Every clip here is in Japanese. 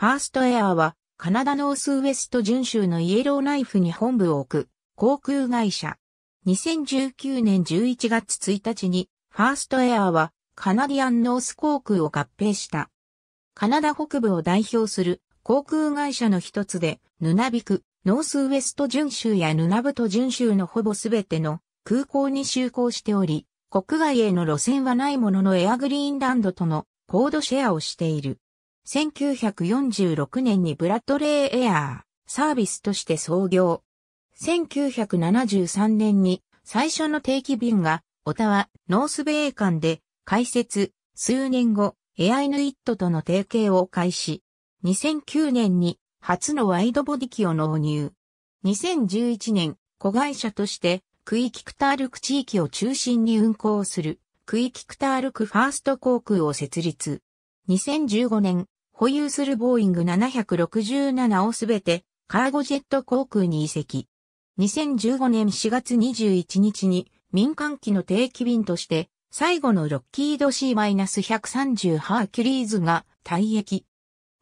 ファーストエアは、カナダノースウエスト準州のイエローナイフに本部を置く、航空会社。2019年11月1日に、ファーストエアは、カナディアンノース航空を合併した。カナダ北部を代表する航空会社の一つで、ヌナビク、ノースウエスト準州やヌナブト準州のほぼすべての空港に就航しており、国外への路線はないもののエアグリーンランドとのコードシェアをしている。1946年にブラッドレーエアーサービスとして創業。1973年に最初の定期便がオタワ、ノースベイ間で開設、数年後、エアイヌイットとの提携を開始。2009年に初のワイドボディ機を納入。2011年、子会社としてクイキクタールク地域を中心に運行するクイキクタールクファースト航空を設立。2015年、保有するボーイング767をすべてカーゴジェット航空に移籍。2015年4月21日に民間機の定期便として最後のロッキード C-130 ハーキュリーズが退役。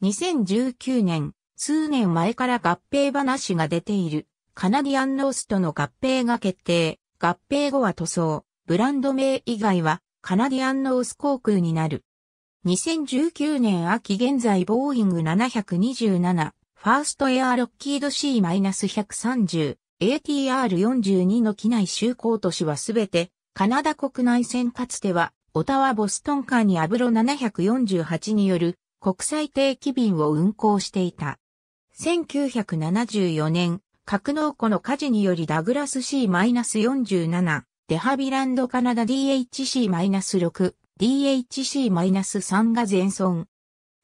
2019年、数年前から合併話が出ているカナディアンノースとの合併が決定。合併後は塗装、ブランド名以外はカナディアンノース航空になる。2019年秋現在ボーイング727、ファーストエアロッキード C-130、ATR42 の機内就航都市はすべて、カナダ国内線かつては、オタワ・ボストンカーにアブロ748による国際定期便を運航していた。1974年、格納庫の火事によりダグラス C-47、デハビランドカナダ DHC-6、DHC-3 が全損。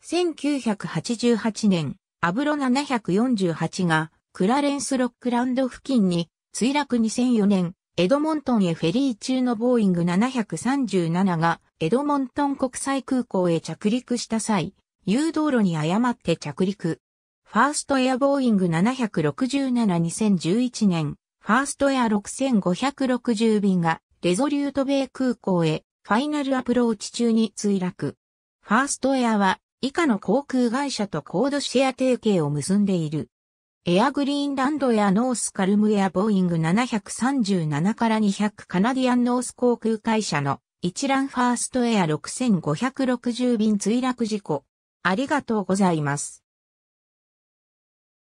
1988年、アブロ748がクラレンスロックランド付近に墜落2004年、エドモントンへフェリー中のボーイング737がエドモントン国際空港へ着陸した際、誘導路に誤って着陸。ファーストエアボーイング767-2011年、ファーストエア6560便がレゾリュートイ空港へファイナルアプローチ中に墜落。ファーストエアは以下の航空会社とコードシェア提携を結んでいる。エアグリーンランドエアノースカルムエアボーイング737から200カナディアンノース航空会社の一覧ファーストエア6560便墜落事故。ありがとうございます。